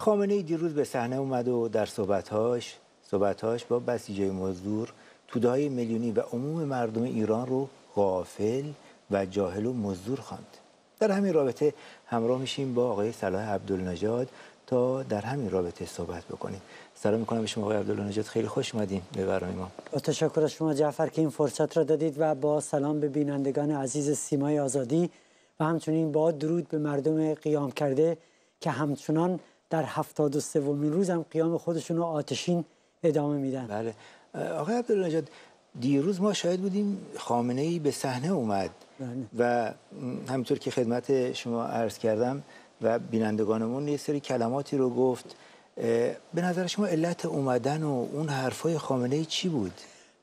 خامنه ای دیروز به صحنه اومد و در صحبتهاش صحبتهاش با بسیجه مزدور توده های میلیونی و عموم مردم ایران رو غافل و جاهل و مزدور خواند در همین رابطه همراه میشیم با آقای صلاح عبدالنجاد تا در همین رابطه صحبت بکنیم سلام میکنم به شما آقای عبدالنجاد خیلی خوش اومدین به برنامه ما با تشکر شما جعفر که این فرصت را دادید و با سلام به بینندگان عزیز سیمای آزادی و همچنین با درود به مردم قیام کرده که همچنان در هفتاد و سومین روز هم قیام خودشون رو آتشین ادامه میدن بله آقای عبدالنجاد دیروز ما شاید بودیم خامنه ای به صحنه اومد بله. و همینطور که خدمت شما عرض کردم و بینندگانمون یه سری کلماتی رو گفت به نظر شما علت اومدن و اون حرفای خامنه ای چی بود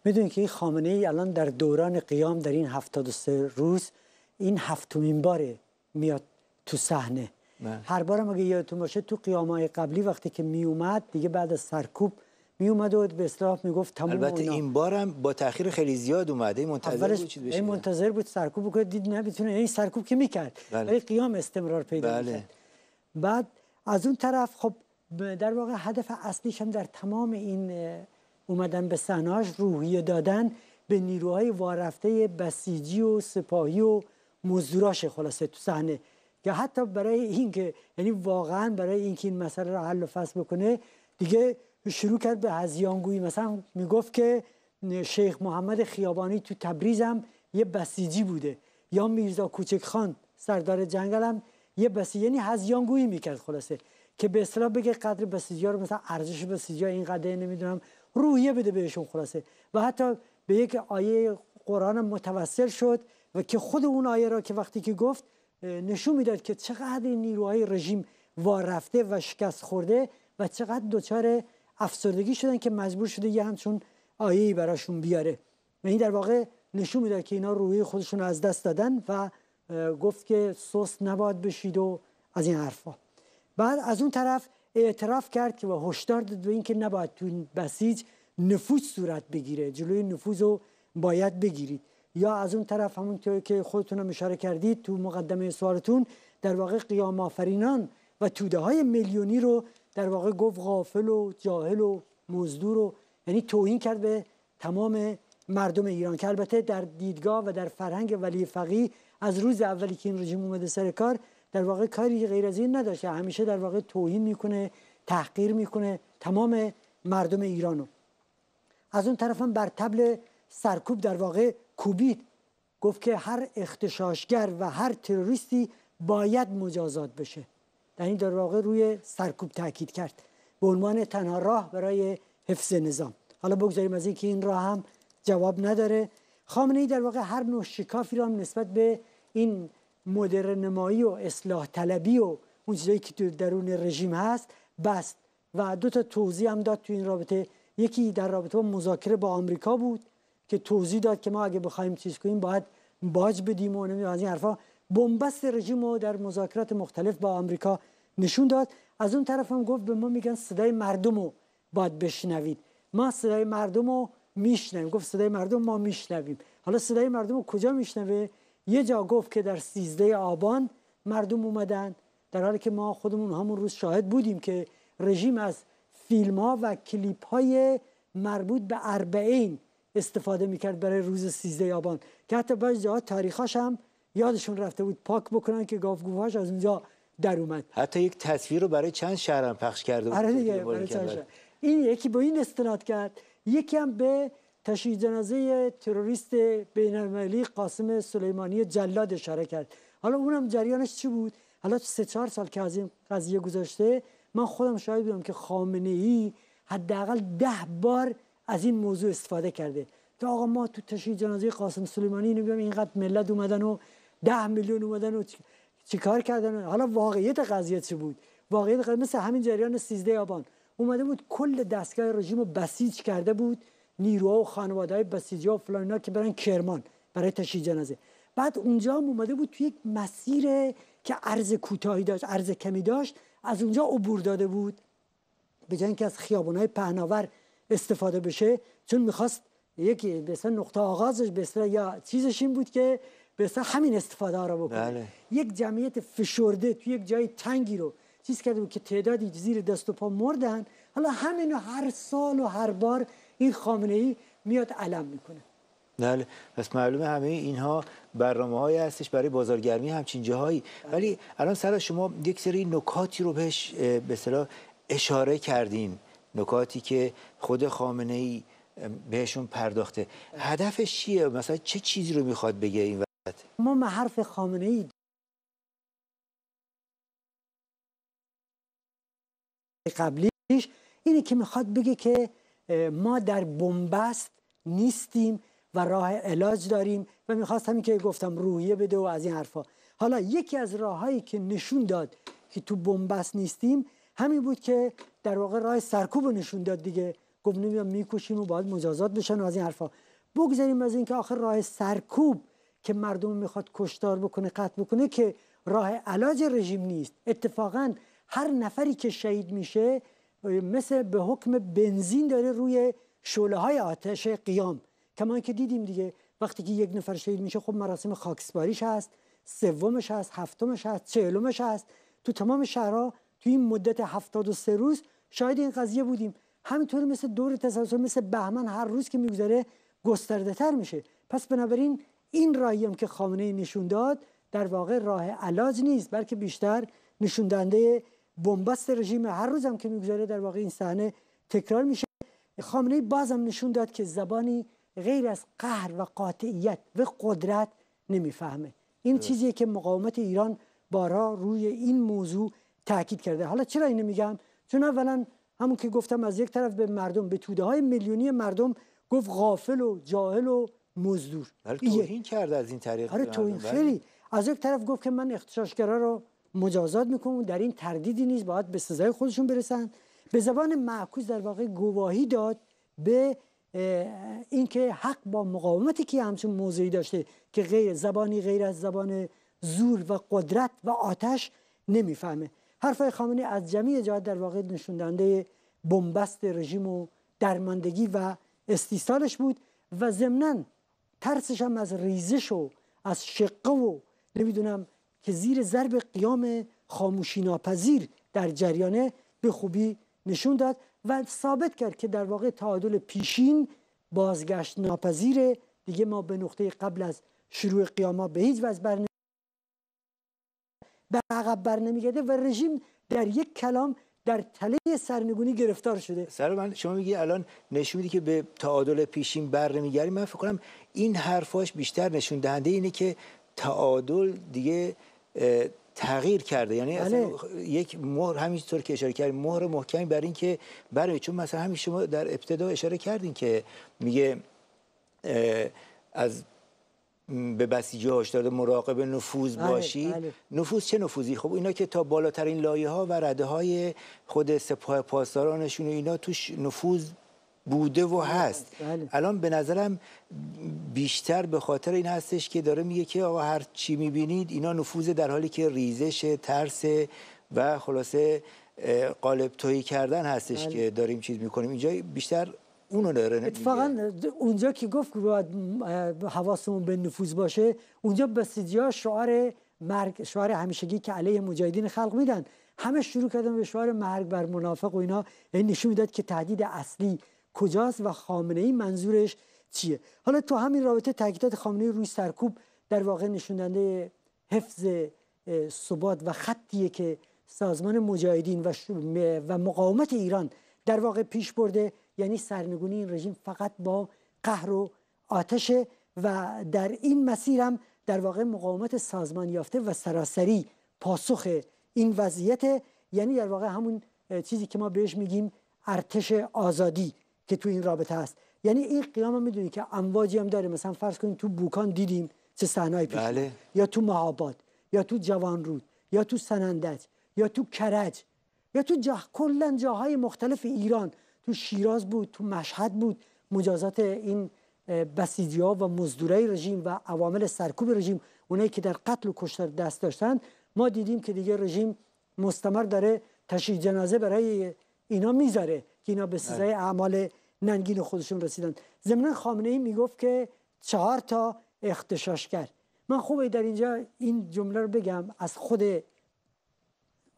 میدونید که این خامنه ای الان در دوران قیام در این 73 روز این هفتمین باره میاد تو صحنه نه. هر بارم اگه یادتون باشه تو قیامای قبلی وقتی که می اومد دیگه بعد از سرکوب می اومد و به اصطلاح میگفت تمام البته اونا. این بارم با تاخیر خیلی زیاد اومده این منتظر بود این منتظر بود سرکوب بکنه دید نمیتونه این سرکوب که میکرد ولی بله. قیام استمرار پیدا بله. بعد از اون طرف خب در واقع هدف اصلیش هم در تمام این اومدن به سناش روحیه دادن به نیروهای وارفته بسیجی و سپاهی و مزدوراش خلاصه تو صحنه یا حتی برای اینکه یعنی واقعا برای اینکه این مسئله را حل و فصل بکنه دیگه شروع کرد به هزیانگویی مثلا میگفت که شیخ محمد خیابانی تو تبریز هم یه بسیجی بوده یا میرزا کوچک خان سردار جنگل هم یه بسیجی یعنی هزیانگویی میکرد خلاصه که به اصطلاح بگه قدر بسیجی رو مثلا ارزش بسیجی اینقدر نمیدونم روحیه بده بهشون خلاصه و حتی به یک آیه قرآن متوسل شد و که خود اون آیه را که وقتی که گفت نشون میداد که چقدر این نیروهای رژیم وارفته و شکست خورده و چقدر دچار افسردگی شدن که مجبور شده یه همچون ای براشون بیاره و این در واقع نشون میداد که اینا روی خودشون رو از دست دادن و گفت که سوس نباید بشید و از این حرفا بعد از اون طرف اعتراف کرد که و هشدار داد به اینکه نباید تو بسیج نفوذ صورت بگیره جلوی نفوذ رو باید بگیرید یا از اون طرف همون که خودتون هم اشاره کردید تو مقدمه سوالتون در واقع قیام آفرینان و توده های میلیونی رو در واقع گفت غافل و جاهل و مزدور و یعنی توهین کرد به تمام مردم ایران که البته در دیدگاه و در فرهنگ ولی فقی از روز اولی که این رژیم اومده سر کار در واقع کاری غیر از این نداشته یعنی همیشه در واقع توهین میکنه تحقیر میکنه تمام مردم ایرانو از اون طرف هم بر تبل سرکوب در واقع کوبید گفت که هر اختشاشگر و هر تروریستی باید مجازات بشه در این در واقع روی سرکوب تاکید کرد به عنوان تنها راه برای حفظ نظام حالا بگذاریم از اینکه این راه هم جواب نداره خامنه ای در واقع هر نوع شکافی را نسبت به این مدرنمایی و اصلاح طلبی و اون چیزایی که در درون رژیم هست بست و دو تا توضیح هم داد تو این رابطه یکی در رابطه با مذاکره با آمریکا بود که توضیح داد که ما اگه بخوایم چیز کنیم باید باج بدیم و نمیدونم از این حرفا بنبست رژیم رو در مذاکرات مختلف با آمریکا نشون داد از اون طرف هم گفت به ما میگن صدای مردم رو باید بشنوید ما صدای مردم رو میشنویم گفت صدای مردم ما میشنویم حالا صدای مردم رو کجا میشنوه یه جا گفت که در 13 آبان مردم اومدن در حالی که ما خودمون همون روز شاهد بودیم که رژیم از فیلم ها و کلیپ های مربوط به اربعین استفاده میکرد برای روز سیزده آبان که حتی بعضی جاها تاریخاش هم یادشون رفته بود پاک بکنن که گاوگوهاش از اونجا در اومد حتی یک تصویر رو برای چند شهر هم پخش کرده بود آره دیگه برای چند شهر. این یکی با این استناد کرد یکی هم به تشییع جنازه تروریست بین قاسم سلیمانی جلاد اشاره کرد حالا اونم جریانش چی بود حالا سه چهار سال که از این قضیه گذاشته من خودم شاهد بودم که خامنه ای حداقل ده بار از این موضوع استفاده کرده تا آقا ما تو تشییع جنازه قاسم سلیمانی اینو بیام اینقدر ملت اومدن و ده میلیون اومدن و چیکار کردن حالا واقعیت قضیه چی بود واقعیت قضیه مثل همین جریان 13 آبان اومده بود کل دستگاه رژیم رو بسیج کرده بود نیروها و خانواده های بسیجی و فلان که برن کرمان برای تشییع جنازه بعد اونجا هم اومده بود توی یک مسیر که عرض کوتاهی داشت عرض کمی داشت از اونجا عبور داده بود به جای اینکه از خیابان‌های پهناور استفاده بشه چون میخواست یک بسیار نقطه آغازش به یا چیزش این بود که به همین استفاده رو بکنه بله. یک جمعیت فشرده توی یک جای تنگی رو چیز کرده بود که تعدادی زیر دست و پا مردن حالا همین هر سال و هر بار این خامنه ای میاد علم میکنه بله پس معلومه همه اینها برنامه های هستش برای بازارگرمی همچین جاهایی بله. ولی الان سر شما یک سری نکاتی رو بهش به اشاره کردین نکاتی که خود خامنه ای بهشون پرداخته هدفش چیه مثلا چه چیزی رو میخواد بگه این وقت ما حرف خامنه ای قبلیش اینه که میخواد بگه که ما در بنبست نیستیم و راه علاج داریم و میخواست همین که گفتم روحیه بده و از این حرفا حالا یکی از راههایی که نشون داد که تو بنبست نیستیم همین بود که در واقع راه سرکوب نشون داد دیگه گفت نمیدونم میکشیم و باید مجازات بشن و از این حرفا بگذاریم از اینکه آخر راه سرکوب که مردم میخواد کشتار بکنه قطع بکنه که راه علاج رژیم نیست اتفاقا هر نفری که شهید میشه مثل به حکم بنزین داره روی شعله های آتش قیام کما که دیدیم دیگه وقتی که یک نفر شهید میشه خب مراسم خاکسپاریش هست سومش هست هفتمش هست چهلمش هست تو تمام شهرها تو این مدت سه روز شاید این قضیه بودیم همینطور مثل دور تسلسل مثل بهمن هر روز که میگذره گسترده تر میشه پس بنابراین این راهی هم که خامنه نشون داد در واقع راه علاج نیست بلکه بیشتر نشون دهنده بنبست رژیم هر روز هم که میگذره در واقع این صحنه تکرار میشه خامنه هم نشون داد که زبانی غیر از قهر و قاطعیت و قدرت نمیفهمه این چیزیه که مقاومت ایران بارا روی این موضوع تاکید کرده حالا چرا اینو میگم چون اولا همون که گفتم از یک طرف به مردم به توده های میلیونی مردم گفت غافل و جاهل و مزدور ولی توهین کرد از این طریق آره توهین خیلی از یک طرف گفت که من اختشاشگرا رو مجازات میکنم در این تردیدی نیست باید به سزای خودشون برسن به زبان معکوس در واقع گواهی داد به اینکه حق با مقاومتی که همچون موضعی داشته که غیر زبانی غیر از زبان زور و قدرت و آتش نمیفهمه های خامنه از جمعی جهات در واقع نشوندنده بنبست رژیم و درماندگی و استیصالش بود و ضمنا ترسش هم از ریزش و از شقه و نمیدونم که زیر ضرب قیام خاموشی ناپذیر در جریانه به خوبی نشون داد و ثابت کرد که در واقع تعادل پیشین بازگشت ناپذیره دیگه ما به نقطه قبل از شروع قیاما به هیچ وجه برنمی به عقب بر نمیگرده و رژیم در یک کلام در تله سرنگونی گرفتار شده سر من شما میگی الان نشون که به تعادل پیشین بر نمیگردی من فکر کنم این حرفاش بیشتر نشون دهنده اینه که تعادل دیگه تغییر کرده یعنی اصلا بله. یک مهر همینطور که اشاره کردیم مهر محکمی بر این که برای چون مثلا همین شما در ابتدا اشاره کردین که میگه از به بسیجه هاش مراقب نفوذ بله، باشید بله. نفوذ چه نفوذی خب اینا که تا بالاترین لایه ها و رده های خود سپاه پاسدارانشون اینا توش نفوذ بوده و بله، هست الان به نظرم بیشتر به خاطر این هستش که داره میگه که آقا هر چی میبینید اینا نفوذ در حالی که ریزش ترس و خلاصه قالب تویی کردن هستش که داریم چیز میکنیم اینجا بیشتر اونو داره اتفاقا اونجا که گفت که باید حواسمون به نفوذ باشه اونجا بسیجی شعار مرگ شعار همیشگی که علیه مجاهدین خلق میدن همه شروع کردن به شعار مرگ بر منافق و اینا این یعنی نشون میداد که تهدید اصلی کجاست و خامنه ای منظورش چیه حالا تو همین رابطه تاکیدات خامنه روی سرکوب در واقع نشوندنده حفظ ثبات و خطیه که سازمان مجاهدین و, و مقاومت ایران در واقع پیش برده یعنی سرنگونی این رژیم فقط با قهر و آتش و در این مسیرم در واقع مقاومت سازمان یافته و سراسری پاسخ این وضعیت یعنی در واقع همون چیزی که ما بهش میگیم ارتش آزادی که تو این رابطه هست یعنی این قیام میدونی که امواجی هم داره مثلا فرض کنیم تو بوکان دیدیم چه صحنه‌ای پیش بله. یا تو مهاباد یا تو جوانرود یا تو سنندج یا تو کرج یا تو جه کلا جاهای مختلف ایران تو شیراز بود تو مشهد بود مجازات این بسیجی ها و مزدورای رژیم و عوامل سرکوب رژیم اونایی که در قتل و کشتار دست داشتند ما دیدیم که دیگه رژیم مستمر داره تشی جنازه برای اینا میذاره که اینا به سزای بله. اعمال ننگین خودشون رسیدن ضمن خامنه ای میگفت که چهار تا اختشاشگر من خوبه در اینجا این جمله رو بگم از خود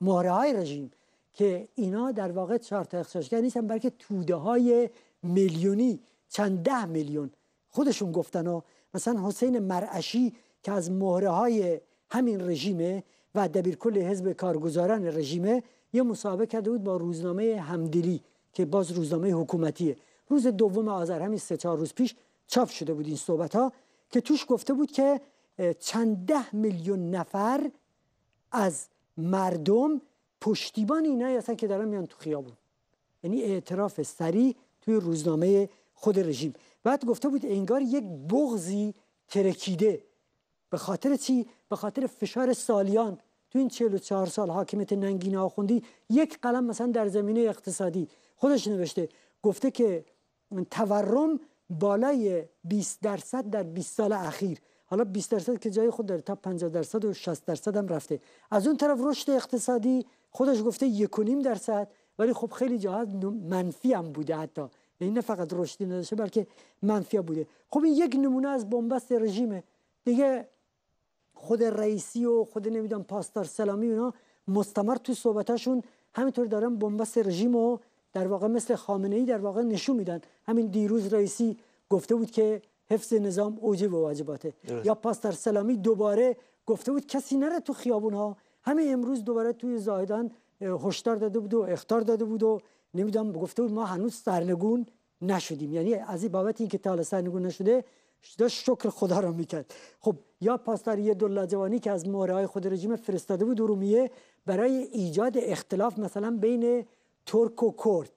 مهره های رژیم که اینا در واقع تا اخشاشگر نیستن بلکه توده های میلیونی چند ده میلیون خودشون گفتن و مثلا حسین مرعشی که از مهره های همین رژیمه و دبیر کل حزب کارگزاران رژیمه یه مسابقه کرده بود با روزنامه همدلی که باز روزنامه حکومتیه روز دوم آذر همین سه چهار روز پیش چاپ شده بود این صحبت ها که توش گفته بود که چند ده میلیون نفر از مردم پشتیبان اینایی هستن که دارن میان تو خیابون یعنی اعتراف سریع توی روزنامه خود رژیم بعد گفته بود انگار یک بغزی ترکیده به خاطر چی به خاطر فشار سالیان تو این 44 سال حاکمیت ننگین آخوندی یک قلم مثلا در زمینه اقتصادی خودش نوشته گفته که تورم بالای 20 درصد در 20 سال اخیر حالا 20 درصد که جای خود داره تا 50 درصد و 60 درصد هم رفته از اون طرف رشد اقتصادی خودش گفته یک و نیم درصد ولی خب خیلی جهات منفی هم بوده حتی یعنی نه فقط رشدی نداشته بلکه منفی بوده خب این یک نمونه از بنبست رژیمه دیگه خود رئیسی و خود نمیدونم پاستار سلامی اونا مستمر تو صحبتاشون همینطور دارن بنبست رژیم و در واقع مثل خامنه ای در واقع نشون میدن همین دیروز رئیسی گفته بود که حفظ نظام اوجب و واجباته یا پاستر سلامی دوباره گفته بود کسی نره تو خیابون ها همه امروز دوباره توی زاهدان هشدار داده بود و اختار داده بود و نمیدونم گفته بود ما هنوز سرنگون نشدیم یعنی از این بابت اینکه تا سرنگون نشده داشت شکر خدا را میکرد خب یا یه دوله جوانی که از موره های خود رژیم فرستاده بود رومیه برای ایجاد اختلاف مثلا بین ترک و کرد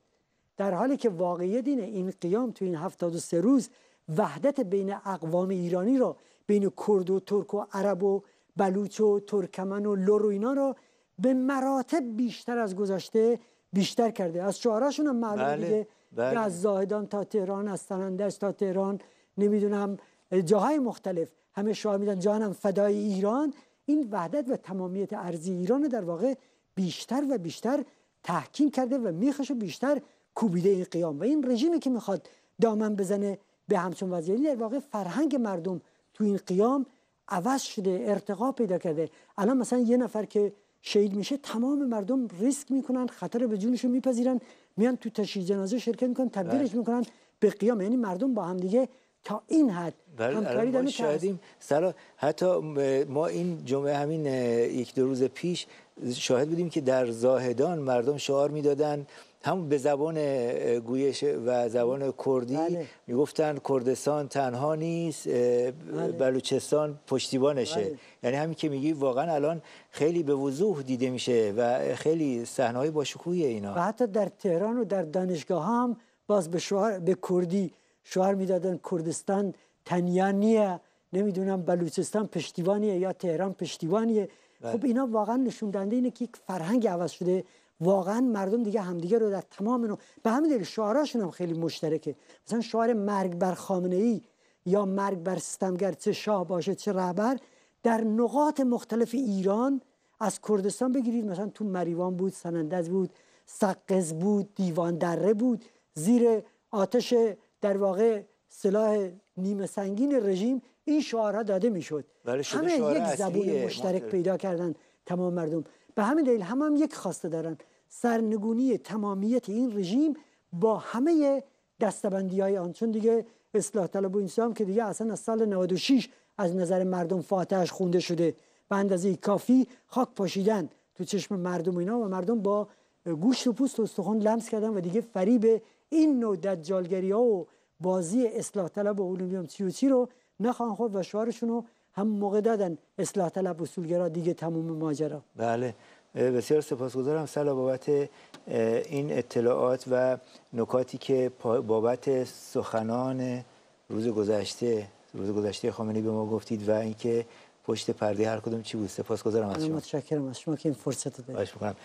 در حالی که واقعیت اینه این قیام تو این 73 روز وحدت بین اقوام ایرانی را بین کرد و ترک و عرب و بلوچ و ترکمن و لور و اینا رو به مراتب بیشتر از گذشته بیشتر کرده از شعراشون هم معلوم بله، از بله. زاهدان تا تهران از تنندش تا تهران نمیدونم جاهای مختلف همه شعار میدن جانم فدای ایران این وحدت و تمامیت ارزی ایران در واقع بیشتر و بیشتر تحکیم کرده و میخش بیشتر کوبیده این قیام و این رژیمی که میخواد دامن بزنه به همچون وضعیلی یعنی در واقع فرهنگ مردم تو این قیام عوض شده ارتقا پیدا کرده الان مثلا یه نفر که شهید میشه تمام مردم ریسک میکنن خطر به جونش میپذیرن میان تو تشییع جنازه شرکت میکنن تبدیلش بله. میکنن به قیام یعنی مردم با هم دیگه تا این حد بله، همکاری دارن شاهدیم سرا حتی ما این جمعه همین یک دو روز پیش شاهد بودیم که در زاهدان مردم شعار میدادن هم به زبان گویش و زبان کردی بله. میگفتن کردستان تنها نیست بله. بلوچستان پشتیبانشه بله. یعنی همین که میگی واقعا الان خیلی به وضوح دیده میشه و خیلی صحنه‌های باشکوهی اینا و حتی در تهران و در دانشگاه هم باز به شعار به کردی شعار میدادن کردستان تنیانیه نمیدونم بلوچستان پشتیبانیه یا تهران پشتیبانیه بله. خب اینا واقعا نشون دهنده اینه که یک فرهنگ عوض شده واقعا مردم دیگه همدیگه رو در تمام اینو به همین دلیل شعاراشون هم خیلی مشترکه مثلا شعار مرگ بر خامنه ای یا مرگ بر ستمگر چه شاه باشه چه رهبر در نقاط مختلف ایران از کردستان بگیرید مثلا تو مریوان بود سنندز بود سقز بود دیوان دره بود زیر آتش در واقع سلاح نیمه سنگین رژیم این شعارها داده میشد همه یک زبون مشترک پیدا کردن تمام مردم به همین دلیل هم هم یک خواسته دارن سرنگونی تمامیت این رژیم با همه دستبندی های آن چون دیگه اصلاح طلب و انسان که دیگه اصلا از سال 96 از نظر مردم فاتحش خونده شده به اندازه کافی خاک پاشیدن تو چشم مردم اینا و مردم با گوشت و پوست و استخوان لمس کردن و دیگه فریب این نوع دجالگری ها و بازی اصلاح طلب و و رو نخوان خود و شعارشون هم موقع دادن اصلاح طلب اصولگرا دیگه تموم ماجرا بله بسیار سپاسگزارم سلا بابت این اطلاعات و نکاتی که بابت سخنان روز گذشته روز گذشته خامنه‌ای به ما گفتید و اینکه پشت پرده هر کدوم چی بود سپاسگزارم از شما متشکرم از شما که این فرصت دارید